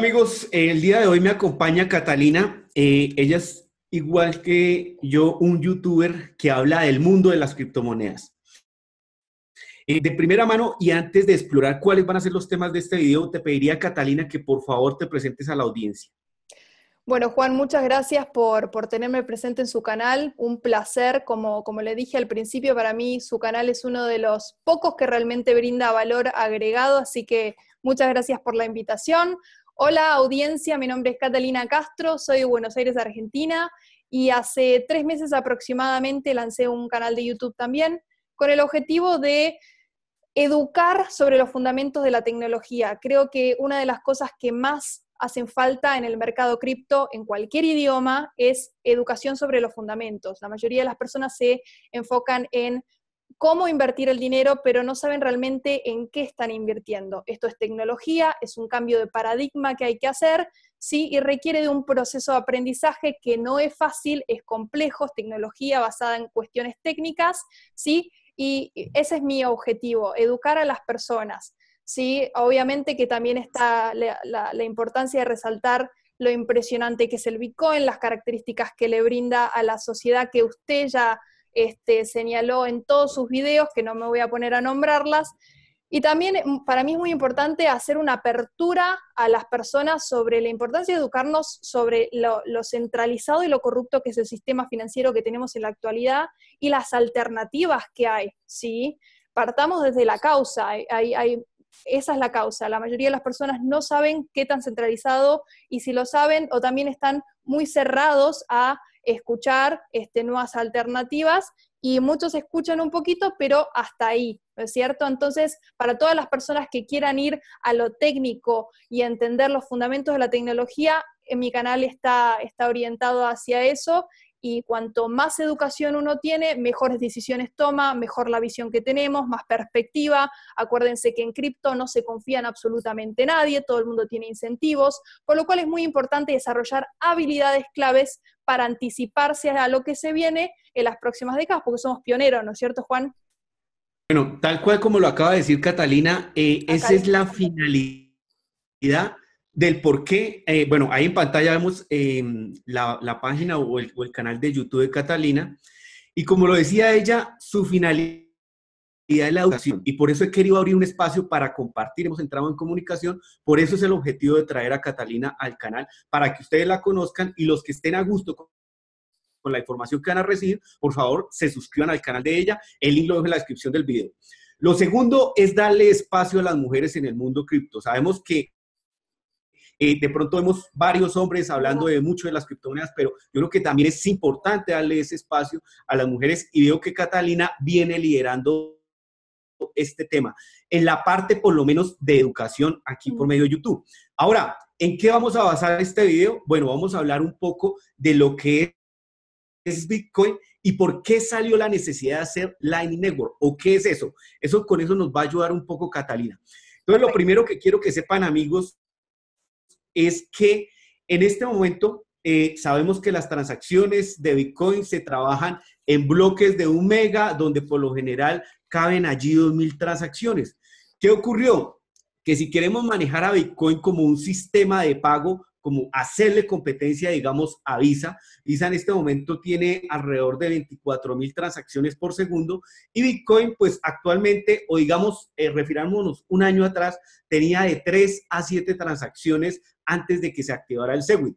Amigos, el día de hoy me acompaña Catalina. Eh, ella es igual que yo, un youtuber que habla del mundo de las criptomonedas. Eh, de primera mano y antes de explorar cuáles van a ser los temas de este video, te pediría, Catalina, que por favor te presentes a la audiencia. Bueno, Juan, muchas gracias por, tenerme presente en su canal. Un placer, como, como le dije al principio, para mí su canal es uno de los pocos que realmente brinda valor agregado, así que muchas gracias por la invitación. Hola audiencia, mi nombre es Catalina Castro, soy de Buenos Aires, Argentina, y hace tres meses aproximadamente lancé un canal de YouTube también con el objetivo de educar sobre los fundamentos de la tecnología. Creo que una de las cosas que más hacen falta en el mercado cripto, en cualquier idioma, es educación sobre los fundamentos. La mayoría de las personas se enfocan en cómo invertir el dinero, pero no saben realmente en qué están invirtiendo. Esto es tecnología, es un cambio de paradigma que hay que hacer, ¿sí? Y requiere de un proceso de aprendizaje que no es fácil, es complejo, es tecnología basada en cuestiones técnicas, ¿sí? Y ese es mi objetivo, educar a las personas, ¿sí? Obviamente que también está la, importancia de resaltar lo impresionante que es el Bitcoin, las características que le brinda a la sociedad que usted ya este, señaló en todos sus videos, que no me voy a poner a nombrarlas. Y también mm, para mí es muy importante hacer una apertura a las personas sobre la importancia de educarnos sobre lo, centralizado y lo corrupto que es el sistema financiero que tenemos en la actualidad y las alternativas que hay, ¿sí? Partamos desde la causa, esa es la causa. La mayoría de las personas no saben qué tan centralizado y si lo saben o también están muy cerrados a escuchar este, nuevas alternativas y muchos escuchan un poquito, pero hasta ahí, ¿no es cierto? Entonces, para todas las personas que quieran ir a lo técnico y entender los fundamentos de la tecnología, en eh, mi canal está, está orientado hacia eso y cuanto más educación uno tiene, mejores decisiones toma, mejor la visión que tenemos, más perspectiva. Acuérdense que en cripto no se confía en absolutamente nadie, todo el mundo tiene incentivos, por lo cual es muy importante desarrollar habilidades claves para anticiparse a lo que se viene en las próximas décadas, porque somos pioneros, ¿no es cierto, Juan? Bueno, tal cual como lo acaba de decir Catalina, eh, esa es la finalidad del por qué, eh, bueno, ahí en pantalla vemos em, la, página o el, canal de YouTube de Catalina, y como lo decía ella, su finalidad es la educación, y por eso he querido abrir un espacio para compartir, hemos entrado en comunicación, por eso es el objetivo de traer a Catalina al canal, para que ustedes la conozcan y los que estén a gusto con con la información que van a recibir, por favor, se suscriban al canal de ella. El link lo dejo en la descripción del video. Lo segundo es darle espacio a las mujeres en el mundo cripto. Sabemos que eh, de pronto vemos varios hombres hablando de mucho de las criptomonedas, pero yo creo que también es importante darle ese espacio a las mujeres y veo que Catalina viene liderando este tema, en la parte por lo menos de educación aquí por medio de YouTube. Ahora, ¿en qué vamos a basar este video? Bueno, vamos a hablar un poco de lo que es Bitcoin y por qué salió la necesidad de hacer Lightning Network o qué es eso. Eso con eso nos va a ayudar un poco Catalina. Entonces, lo primero que quiero que sepan amigos es que en este momento eh, sabemos que las transacciones de Bitcoin se trabajan en bloques de un mega, donde por lo general caben allí 2.000 transacciones. ¿Qué ocurrió? Que si queremos manejar a Bitcoin como un sistema de pago, como hacerle competencia, digamos, a Visa. Visa en este momento tiene alrededor de 24.000 mil transacciones por segundo y Bitcoin, pues actualmente, o digamos, eh, refirámonos un año atrás, tenía de 3 a 7 transacciones antes de que se activara el SegWit.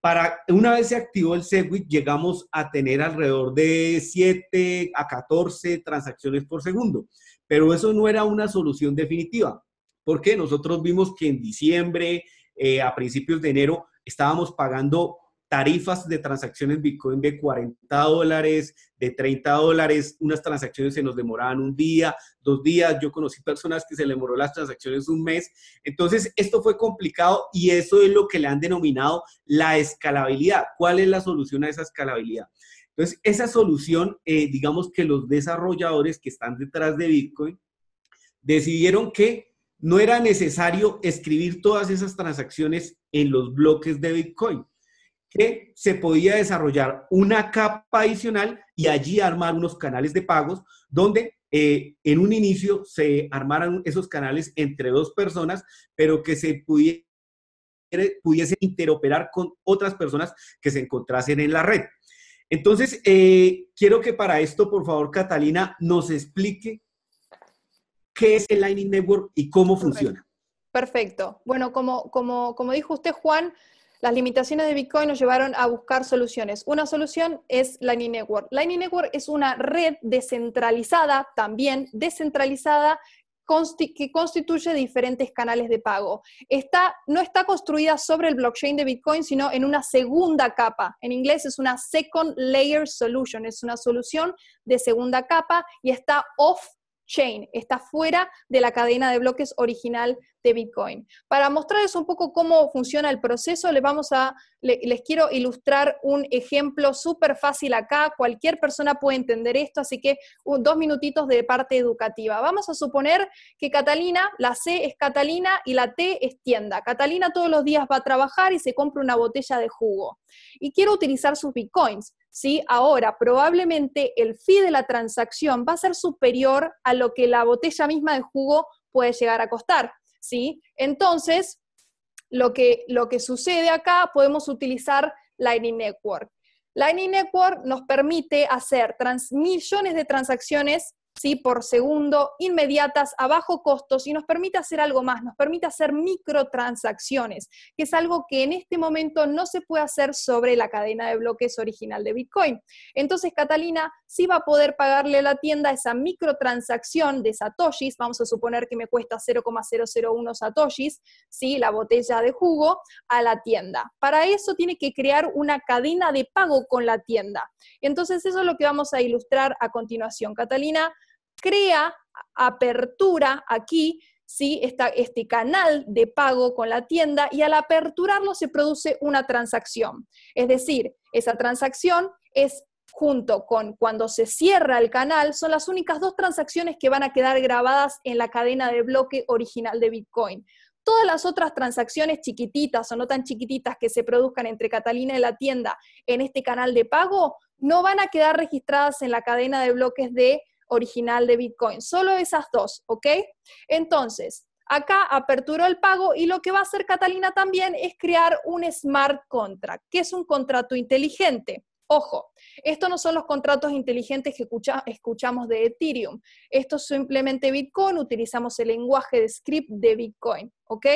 Para, una vez se activó el SegWit, llegamos a tener alrededor de 7 a 14 transacciones por segundo, pero eso no era una solución definitiva, porque nosotros vimos que en diciembre, eh, a principios de enero, estábamos pagando tarifas de transacciones Bitcoin de 40 dólares, de 30 dólares, unas transacciones se nos demoraban un día, dos días, yo conocí personas que se le demoró las transacciones un mes, entonces esto fue complicado y eso es lo que le han denominado la escalabilidad. ¿Cuál es la solución a esa escalabilidad? Entonces, esa solución, eh, digamos que los desarrolladores que están detrás de Bitcoin decidieron que no era necesario escribir todas esas transacciones en los bloques de Bitcoin que se podía desarrollar una capa adicional y allí armar unos canales de pagos donde eh, en un inicio se armaran esos canales entre dos personas, pero que se pudiese interoperar con otras personas que se encontrasen en la red. Entonces, eh, quiero que para esto, por favor, Catalina, nos explique qué es el Lightning Network y cómo funciona. Perfecto. Bueno, como, como, como dijo usted, Juan, las limitaciones de Bitcoin nos llevaron a buscar soluciones. Una solución es Lightning Network. Lightning Network es una red descentralizada, también descentralizada, que constituye diferentes canales de pago. no está construida sobre el blockchain de Bitcoin, sino en una segunda capa. En inglés es una second layer solution, es una solución de segunda capa y está off Chain está fuera de la cadena de bloques original de Bitcoin. Para mostrarles un poco cómo funciona el proceso, les, vamos a, les quiero ilustrar un ejemplo súper fácil acá. Cualquier persona puede entender esto, así que dos minutitos de parte educativa. Vamos a suponer que Catalina, la C es Catalina y la T es tienda. Catalina todos los días va a trabajar y se compra una botella de jugo. Y quiero utilizar sus bitcoins. Ahora, probablemente el fee de la transacción va a ser superior a lo que la botella misma de jugo puede llegar a costar, ¿sí? Entonces, lo que, lo que sucede acá, podemos utilizar Lightning Network. Lightning Network nos permite hacer millones de transacciones por segundo, inmediatas, a bajo costos y nos permite hacer algo más, nos permite hacer microtransacciones, que es algo que en este momento no se puede hacer sobre la cadena de bloques original de Bitcoin. Entonces, Catalina sí va a poder pagarle a la tienda esa microtransacción de satoshis, vamos a suponer que me cuesta 0,001 satoshis, ¿sí? la botella de jugo, a la tienda. Para eso tiene que crear una cadena de pago con la tienda. Entonces, eso es lo que vamos a ilustrar a continuación. Catalina, crea apertura aquí, está este canal de pago con la tienda y al aperturarlo se produce una transacción. Es decir, esa transacción es junto con cuando se cierra el canal, son las únicas dos transacciones que van a quedar grabadas en la cadena de bloque original de Bitcoin. Todas las otras transacciones chiquititas o no tan chiquititas que se produzcan entre Catalina y la tienda en este canal de pago no van a quedar registradas en la cadena de bloques de original de Bitcoin. Solo esas dos, ¿ok? Entonces, acá aperturó el pago y lo que va a hacer Catalina también es crear un smart contract, que es un contrato inteligente. Ojo, estos no son los contratos inteligentes que escuchamos de Ethereum. Esto es simplemente Bitcoin, utilizamos el lenguaje de script de Bitcoin, ¿ok?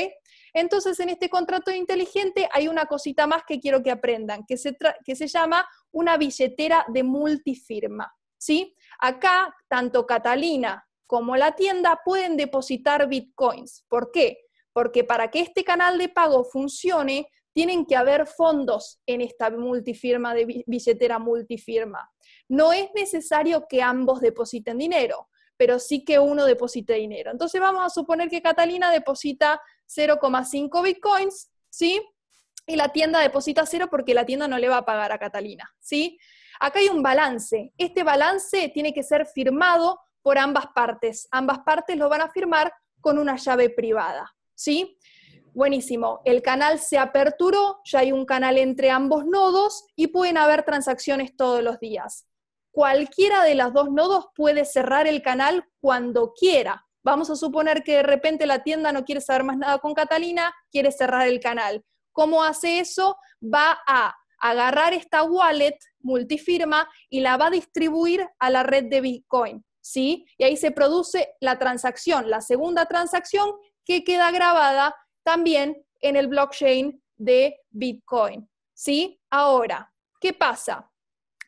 Entonces, en este contrato inteligente hay una cosita más que quiero que aprendan, que se, que se llama una billetera de multifirma, ¿sí? Acá, tanto Catalina como la tienda pueden depositar bitcoins. ¿Por qué? Porque para que este canal de pago funcione, tienen que haber fondos en esta multifirma de billetera multifirma. No es necesario que ambos depositen dinero, pero sí que uno deposite dinero. Entonces vamos a suponer que Catalina deposita 0,5 bitcoins, ¿sí? Y la tienda deposita 0 porque la tienda no le va a pagar a Catalina, ¿sí? Acá hay un balance. Este balance tiene que ser firmado por ambas partes. Ambas partes lo van a firmar con una llave privada. ¿Sí? Buenísimo. El canal se aperturó, ya hay un canal entre ambos nodos y pueden haber transacciones todos los días. Cualquiera de los dos nodos puede cerrar el canal cuando quiera. Vamos a suponer que de repente la tienda no quiere saber más nada con Catalina, quiere cerrar el canal. ¿Cómo hace eso? Va a agarrar esta wallet multifirma y la va a distribuir a la red de Bitcoin, ¿sí? Y ahí se produce la transacción, la segunda transacción que queda grabada también en el blockchain de Bitcoin, ¿sí? Ahora, ¿qué pasa?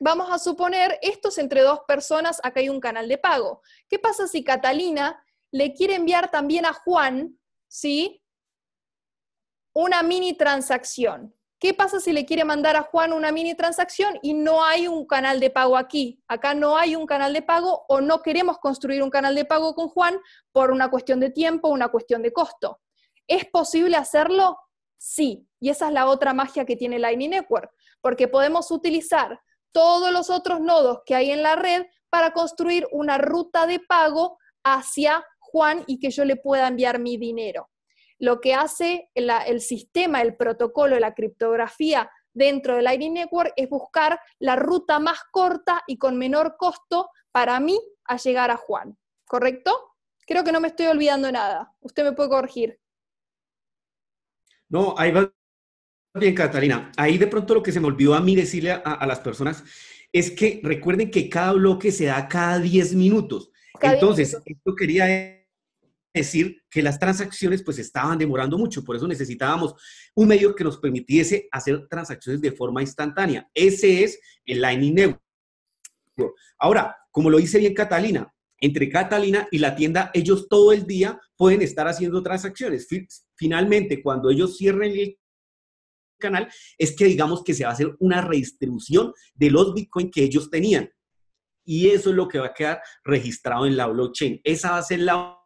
Vamos a suponer esto es entre dos personas, acá hay un canal de pago. ¿Qué pasa si Catalina le quiere enviar también a Juan, ¿sí? Una mini transacción. ¿Qué pasa si le quiere mandar a Juan una mini transacción y no hay un canal de pago aquí? Acá no hay un canal de pago o no queremos construir un canal de pago con Juan por una cuestión de tiempo, una cuestión de costo. ¿Es posible hacerlo? Sí. Y esa es la otra magia que tiene Lightning Network, porque podemos utilizar todos los otros nodos que hay en la red para construir una ruta de pago hacia Juan y que yo le pueda enviar mi dinero lo que hace el, sistema, el protocolo, la criptografía dentro del ID Network es buscar la ruta más corta y con menor costo para mí a llegar a Juan, ¿correcto? Creo que no me estoy olvidando nada. Usted me puede corregir. No, ahí va bien, Catalina. Ahí de pronto lo que se me olvidó a mí decirle a, las personas es que recuerden que cada bloque se da cada 10 minutos. Entonces, yo esto quería decir que las transacciones pues estaban demorando mucho, por eso necesitábamos un medio que nos permitiese hacer transacciones de forma instantánea. Ese es el Lightning Network. Ahora, como lo dice bien Catalina, entre Catalina y la tienda, ellos todo el día pueden estar haciendo transacciones. Finalmente, cuando ellos cierren el canal, es que digamos que se va a hacer una redistribución de los Bitcoin que ellos tenían. Y eso es lo que va a quedar registrado en la blockchain. Esa va a ser la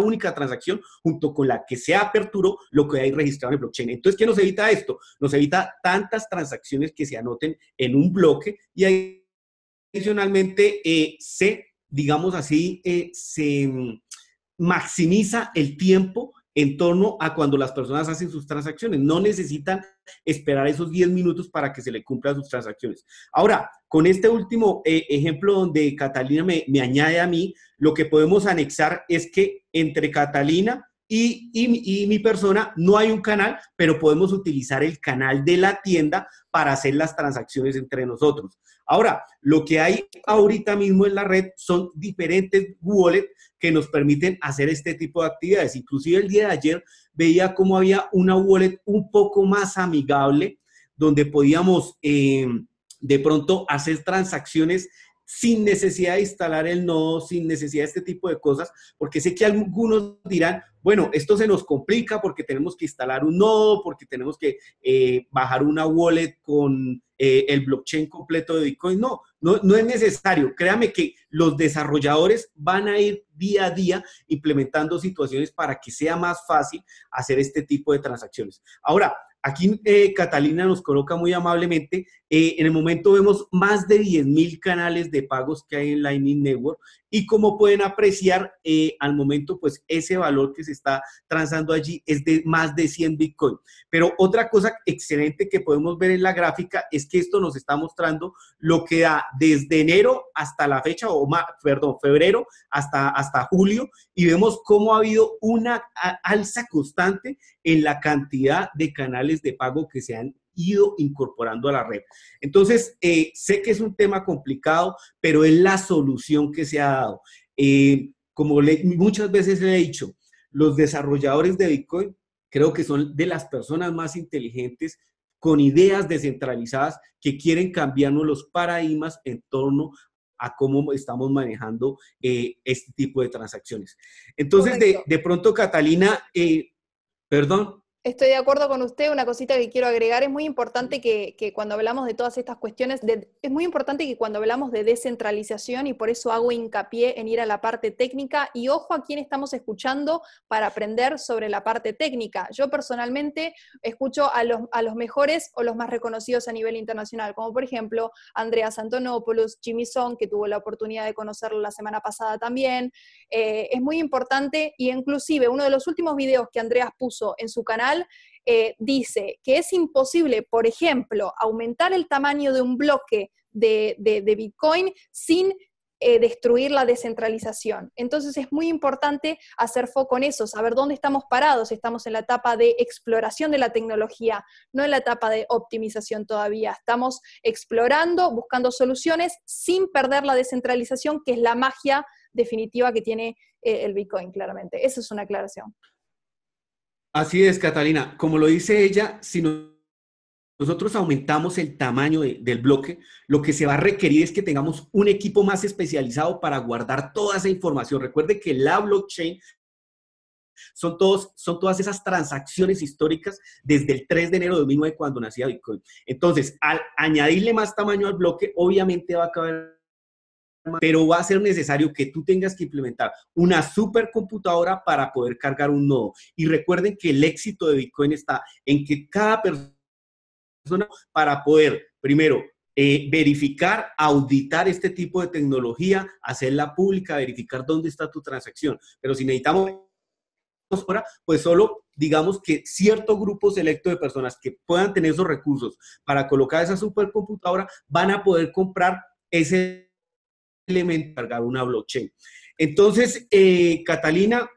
única transacción junto con la que se aperturó lo que hay registrado en el blockchain. Entonces, ¿qué nos evita esto? Nos evita tantas transacciones que se anoten en un bloque y adicionalmente eh, se, digamos así, eh, se mm, maximiza el tiempo en torno a cuando las personas hacen sus transacciones. No necesitan esperar esos 10 minutos para que se le cumplan sus transacciones. Ahora, con este último eh, ejemplo donde Catalina me, añade a mí, lo que podemos anexar es que entre Catalina y mi persona no hay un canal, pero podemos utilizar el canal de la tienda para hacer las transacciones entre nosotros. Ahora, lo que hay ahorita mismo en la red son diferentes wallets que nos permiten hacer este tipo de actividades. Inclusive el día de ayer veía cómo había una wallet un poco más amigable donde podíamos eh, de pronto hacer transacciones sin necesidad de instalar el nodo, sin necesidad de este tipo de cosas, porque sé que algunos dirán, bueno, esto se nos complica porque tenemos que instalar un nodo, porque tenemos que eh, bajar una wallet con eh, el blockchain completo de Bitcoin. No, no, no es necesario. Créame que los desarrolladores van a ir día a día implementando situaciones para que sea más fácil hacer este tipo de transacciones. Ahora, Aquí eh, Catalina nos coloca muy amablemente, eh, en el momento vemos más de 10.000 canales de pagos que hay en Lightning Network y como pueden apreciar eh, al momento, pues ese valor que se está transando allí es de más de 100 Bitcoin. Pero otra cosa excelente que podemos ver en la gráfica es que esto nos está mostrando lo que da desde enero hasta la fecha, o perdón, febrero hasta, hasta julio y vemos cómo ha habido una alza constante en la cantidad de canales de pago que se han ido incorporando a la red. Entonces, eh, sé que es un tema complicado, pero es la solución que se ha dado. Eh, como muchas veces he dicho, los desarrolladores de Bitcoin creo que son de las personas más inteligentes con ideas descentralizadas que quieren cambiarnos los paradigmas en torno a cómo estamos manejando eh, este tipo de transacciones. Entonces, de, de, pronto, Catalina, perdón. Estoy de acuerdo con usted. Una cosita que quiero agregar, es muy importante que, cuando hablamos de todas estas cuestiones, es muy importante que cuando hablamos de descentralización, y por eso hago hincapié en ir a la parte técnica, y ojo a quién estamos escuchando para aprender sobre la parte técnica. Yo personalmente escucho a los, a los mejores o los más reconocidos a nivel internacional, como por ejemplo Andreas Antonopoulos, Jimmy Song, que tuvo la oportunidad de conocerlo la semana pasada también. Eh, es muy importante, y inclusive uno de los últimos videos que Andreas puso en su canal, eh, dice que es imposible, por ejemplo, aumentar el tamaño de un bloque de, Bitcoin sin eh, destruir la descentralización. Entonces es muy importante hacer foco en eso, saber dónde estamos parados. Estamos en la etapa de exploración de la tecnología, no en la etapa de optimización todavía. Estamos explorando, buscando soluciones sin perder la descentralización, que es la magia definitiva que tiene eh, el Bitcoin, claramente. Esa es una aclaración. Así es, Catalina. Como lo dice ella, si nosotros aumentamos el tamaño del bloque, lo que se va a requerir es que tengamos un equipo más especializado para guardar toda esa información. Recuerde que la blockchain son, todos, son todas esas transacciones históricas desde el 3 de enero de 2009 cuando nacía Bitcoin. Entonces, al añadirle más tamaño al bloque, obviamente va a acabar pero va a ser necesario que tú tengas que implementar una supercomputadora para poder cargar un nodo. Y recuerden que el éxito de Bitcoin está en que cada persona, para poder, primero, eh, verificar, auditar este tipo de tecnología, hacerla pública, verificar dónde está tu transacción. Pero si necesitamos ahora, pues solo digamos que cierto grupo selecto de personas que puedan tener esos recursos para colocar esa supercomputadora van a poder comprar ese elemento cargar una blockchain. Entonces, eh, Catalina,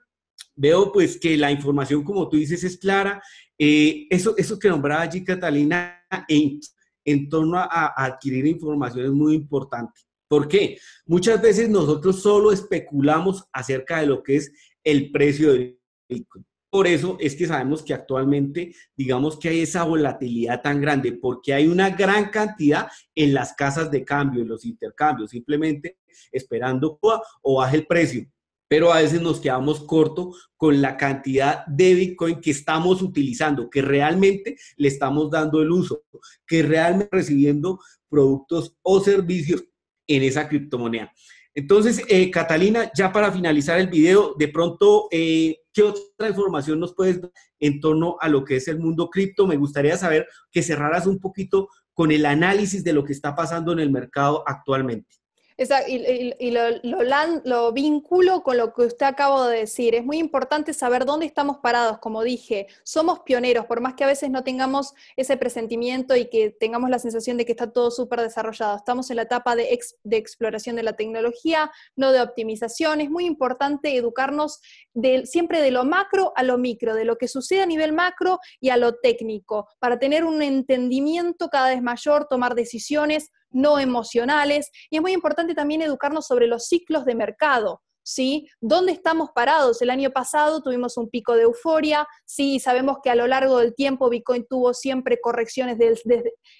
veo pues que la información, como tú dices, es clara. Eh, eso, eso que nombraba allí Catalina en, torno a, adquirir información es muy importante. ¿Por qué? Muchas veces nosotros solo especulamos acerca de lo que es el precio de Bitcoin por eso es que sabemos que actualmente, digamos que hay esa volatilidad tan grande, porque hay una gran cantidad en las casas de cambio, en los intercambios, simplemente esperando o baje el precio. Pero a veces nos quedamos corto con la cantidad de Bitcoin que estamos utilizando, que realmente le estamos dando el uso, que realmente recibiendo productos o servicios en esa criptomoneda. Entonces, eh, Catalina, ya para finalizar el video, de pronto eh, ¿Qué otra información nos puedes dar en torno a lo que es el mundo cripto? Me gustaría saber que cerraras un poquito con el análisis de lo que está pasando en el mercado actualmente y, lo, vinculo con lo que usted acabo de decir. Es muy importante saber dónde estamos parados, como dije, somos pioneros, por más que a veces no tengamos ese presentimiento y que tengamos la sensación de que está todo súper desarrollado. Estamos en la etapa de, exploración de la tecnología, no de optimización. Es muy importante educarnos siempre de lo macro a lo micro, de lo que sucede a nivel macro y a lo técnico, para tener un entendimiento cada vez mayor, tomar decisiones no emocionales. Y es muy importante también educarnos sobre los ciclos de mercado. ¿Sí? ¿Dónde estamos parados? El año pasado tuvimos un pico de euforia, sí, sabemos que a lo largo del tiempo Bitcoin tuvo siempre correcciones de,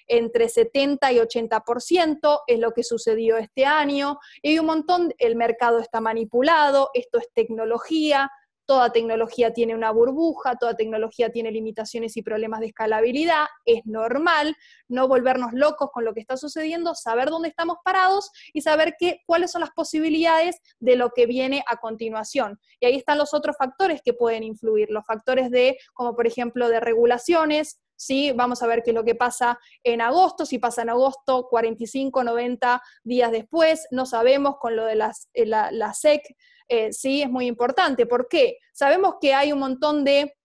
entre 70 y 80%, es lo que sucedió este año, y hay un montón, el mercado está manipulado, esto es tecnología, toda tecnología tiene una burbuja, toda tecnología tiene limitaciones y problemas de escalabilidad, es normal no volvernos locos con lo que está sucediendo, saber dónde estamos parados y saber qué, cuáles son las posibilidades de lo que viene a continuación. Y ahí están los otros factores que pueden influir, los factores de, como por ejemplo, de regulaciones, ¿sí? Vamos a ver qué es lo que pasa en agosto, si pasa en agosto, 45, 90 días después, no sabemos con lo de las, eh, la, SEC, eh, ¿sí? Es muy importante. ¿Por qué? Sabemos que hay un montón de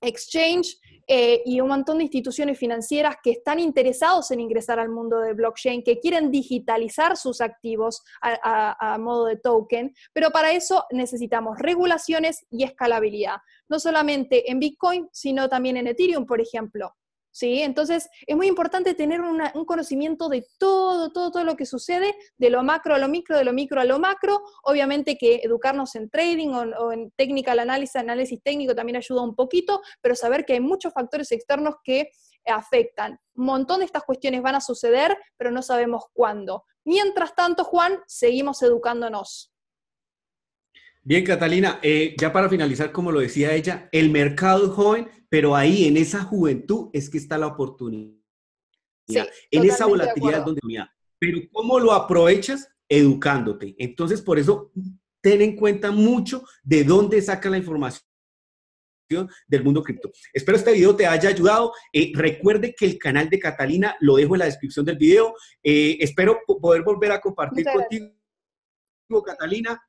exchange eh, y un montón de instituciones financieras que están interesados en ingresar al mundo de blockchain, que quieren digitalizar sus activos a modo de token, pero para eso necesitamos regulaciones y escalabilidad, no solamente en Bitcoin, sino también en Ethereum, por ejemplo. Entonces, es muy importante tener un conocimiento de todo, todo, todo lo que sucede, de lo macro a lo micro, de lo micro a lo macro. Obviamente que educarnos en trading o, en técnica al análisis, análisis técnico también ayuda un poquito, pero saber que hay muchos factores externos que afectan. Un montón de estas cuestiones van a suceder, pero no sabemos cuándo. Mientras tanto, Juan, seguimos educándonos. Bien, Catalina, eh, ya para finalizar, como lo decía ella, el mercado es joven, pero ahí en esa juventud es que está la oportunidad. en esa volatilidad donde mira. Pero ¿cómo lo aprovechas? Educándote. Entonces, por eso, ten en cuenta mucho de dónde saca la información del mundo cripto. Espero este video te haya ayudado. Eh, recuerde que el canal de Catalina lo dejo en la descripción del video. Eh, espero poder volver a compartir contigo, Catalina.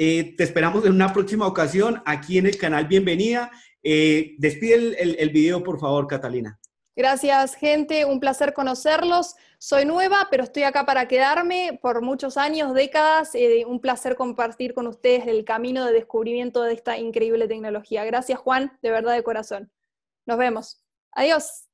Eh, te esperamos en una próxima ocasión aquí en el canal Bienvenida. Eh, despide el, video, por favor, Catalina. Gracias, gente. Un placer conocerlos. Soy nueva, pero estoy acá para quedarme por muchos años, décadas. Eh, un placer compartir con ustedes el camino de descubrimiento de esta increíble tecnología. Gracias, Juan, de verdad de corazón. Nos vemos. Adiós.